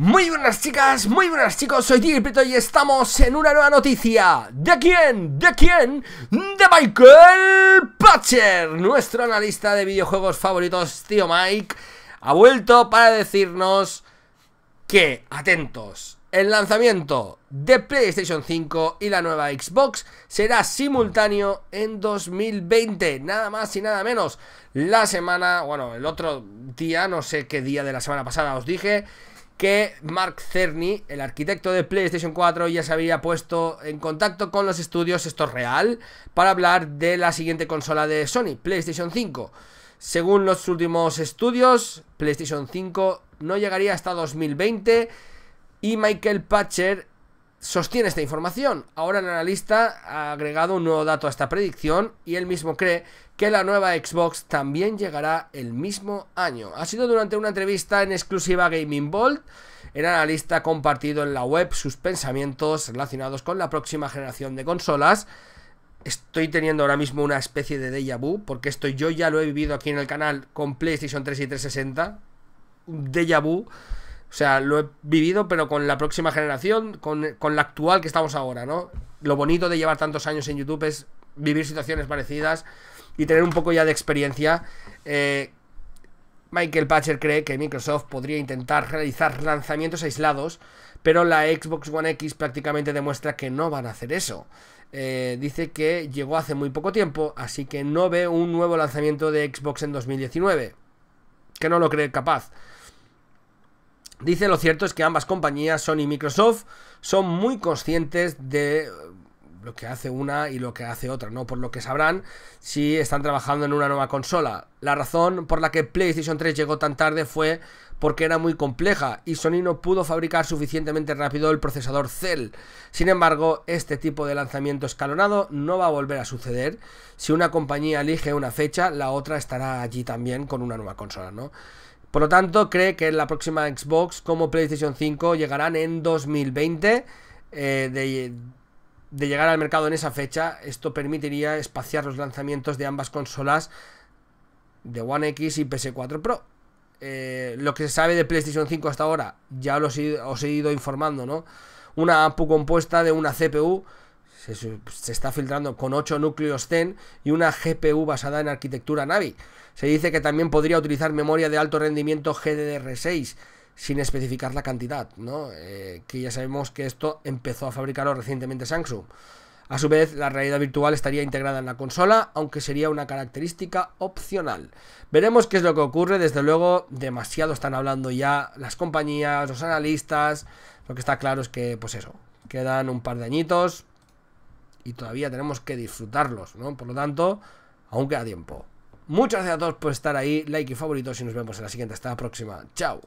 Muy buenas chicas, muy buenas chicos, soy Tigreprito y estamos en una nueva noticia. ¿De quién? ¿De quién? De Michael Patcher, nuestro analista de videojuegos favoritos, tío Mike, ha vuelto para decirnos que, atentos, el lanzamiento de PlayStation 5 y la nueva Xbox será simultáneo en 2020, nada más y nada menos. La semana, bueno, el otro día, no sé qué día de la semana pasada os dije que Mark Cerny, el arquitecto de PlayStation 4, ya se había puesto en contacto con los estudios, esto es real, para hablar de la siguiente consola de Sony, PlayStation 5. Según los últimos estudios, PlayStation 5 no llegaría hasta 2020 y Michael Patcher, sostiene esta información. Ahora el analista ha agregado un nuevo dato a esta predicción y él mismo cree que la nueva Xbox también llegará el mismo año. Ha sido durante una entrevista en exclusiva Gaming Vault El analista ha compartido en la web sus pensamientos relacionados con la próxima generación de consolas. Estoy teniendo ahora mismo una especie de déjà vu, porque esto yo ya lo he vivido aquí en el canal con PlayStation 3 y 360. Un déjà vu o sea, lo he vivido, pero con la próxima generación, con, la actual que estamos ahora, ¿no? Lo bonito de llevar tantos años en YouTube es vivir situaciones parecidas y tener un poco ya de experiencia. Eh, Michael Patcher cree que Microsoft podría intentar realizar lanzamientos aislados, pero la Xbox One X prácticamente demuestra que no van a hacer eso. Eh, dice que llegó hace muy poco tiempo, así que no ve un nuevo lanzamiento de Xbox en 2019. Que no lo cree capaz. Dice lo cierto es que ambas compañías, Sony y Microsoft, son muy conscientes de eh, lo que hace una y lo que hace otra, ¿no? Por lo que sabrán si están trabajando en una nueva consola. La razón por la que PlayStation 3 llegó tan tarde fue porque era muy compleja y Sony no pudo fabricar suficientemente rápido el procesador Cell. Sin embargo, este tipo de lanzamiento escalonado no va a volver a suceder. Si una compañía elige una fecha, la otra estará allí también con una nueva consola, ¿no? Por lo tanto, cree que la próxima Xbox como PlayStation 5 llegarán en 2020. Eh, de, llegar al mercado en esa fecha, esto permitiría espaciar los lanzamientos de ambas consolas de One X y PS4 Pro. Eh, lo que se sabe de PlayStation 5 hasta ahora, ya os he ido informando, ¿no? Una APU compuesta de una CPU se, está filtrando con 8 núcleos Zen y una GPU basada en arquitectura Navi. Se dice que también podría utilizar memoria de alto rendimiento GDDR6 sin especificar la cantidad, ¿no? Eh, que ya sabemos que esto empezó a fabricarlo recientemente Samsung. A su vez, la realidad virtual estaría integrada en la consola, aunque sería una característica opcional. Veremos qué es lo que ocurre, desde luego demasiado están hablando ya las compañías, los analistas, lo que está claro es que, pues eso, quedan un par de añitos, y todavía tenemos que disfrutarlos, ¿no? Por lo tanto, aún queda tiempo. Muchas gracias a todos por estar ahí, like y favoritos y nos vemos en la siguiente. Hasta la próxima. Chao.